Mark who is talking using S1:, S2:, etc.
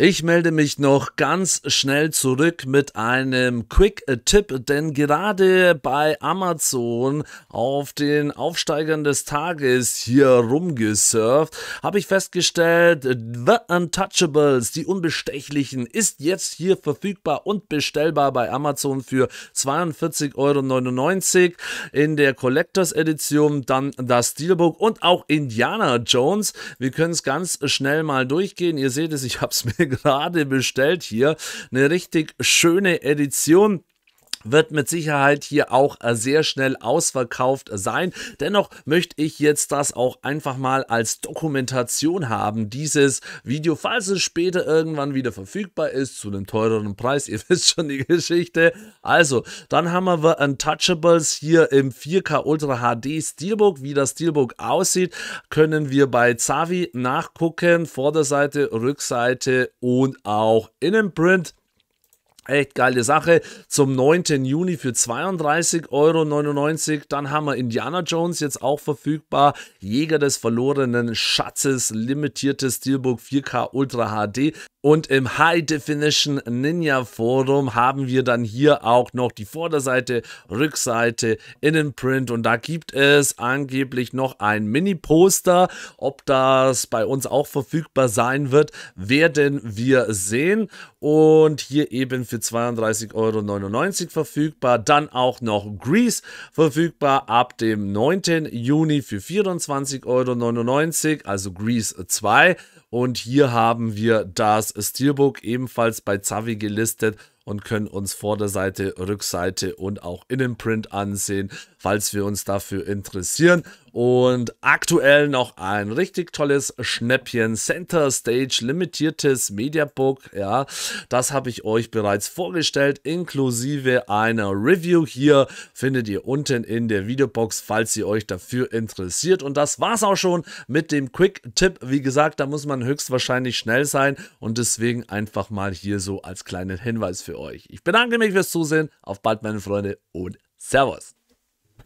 S1: Ich melde mich noch ganz schnell zurück mit einem Quick-Tipp, denn gerade bei Amazon auf den Aufsteigern des Tages hier rumgesurft, habe ich festgestellt, The Untouchables, die Unbestechlichen, ist jetzt hier verfügbar und bestellbar bei Amazon für 42,99 Euro in der Collectors Edition, dann das Steelbook und auch Indiana Jones. Wir können es ganz schnell mal durchgehen. Ihr seht es, ich habe es mir gerade bestellt hier. Eine richtig schöne Edition wird mit Sicherheit hier auch äh, sehr schnell ausverkauft sein. Dennoch möchte ich jetzt das auch einfach mal als Dokumentation haben, dieses Video, falls es später irgendwann wieder verfügbar ist, zu einem teureren Preis, ihr wisst schon die Geschichte. Also, dann haben wir Untouchables hier im 4K Ultra HD Steelbook. Wie das Steelbook aussieht, können wir bei Zavi nachgucken. Vorderseite, Rückseite und auch Innenprint. Echt geile Sache. Zum 9. Juni für 32,99 Euro. Dann haben wir Indiana Jones jetzt auch verfügbar. Jäger des verlorenen Schatzes, limitiertes Steelbook 4K Ultra HD. Und im High Definition Ninja Forum haben wir dann hier auch noch die Vorderseite, Rückseite, Innenprint. Und da gibt es angeblich noch ein Mini-Poster. Ob das bei uns auch verfügbar sein wird, werden wir sehen. Und hier eben für für 32,99 Euro verfügbar. Dann auch noch Grease verfügbar ab dem 9. Juni für 24,99 Euro, also Grease 2. Und hier haben wir das Steelbook ebenfalls bei Zavi gelistet und können uns Vorderseite, Rückseite und auch Innenprint ansehen, falls wir uns dafür interessieren. Und aktuell noch ein richtig tolles Schnäppchen, Center Stage limitiertes Mediabook, ja, das habe ich euch bereits vorgestellt, inklusive einer Review hier, findet ihr unten in der Videobox, falls ihr euch dafür interessiert. Und das war es auch schon mit dem Quick-Tipp, wie gesagt, da muss man höchstwahrscheinlich schnell sein und deswegen einfach mal hier so als kleinen Hinweis für euch. Ich bedanke mich fürs Zusehen. Auf bald, meine Freunde, und Servus.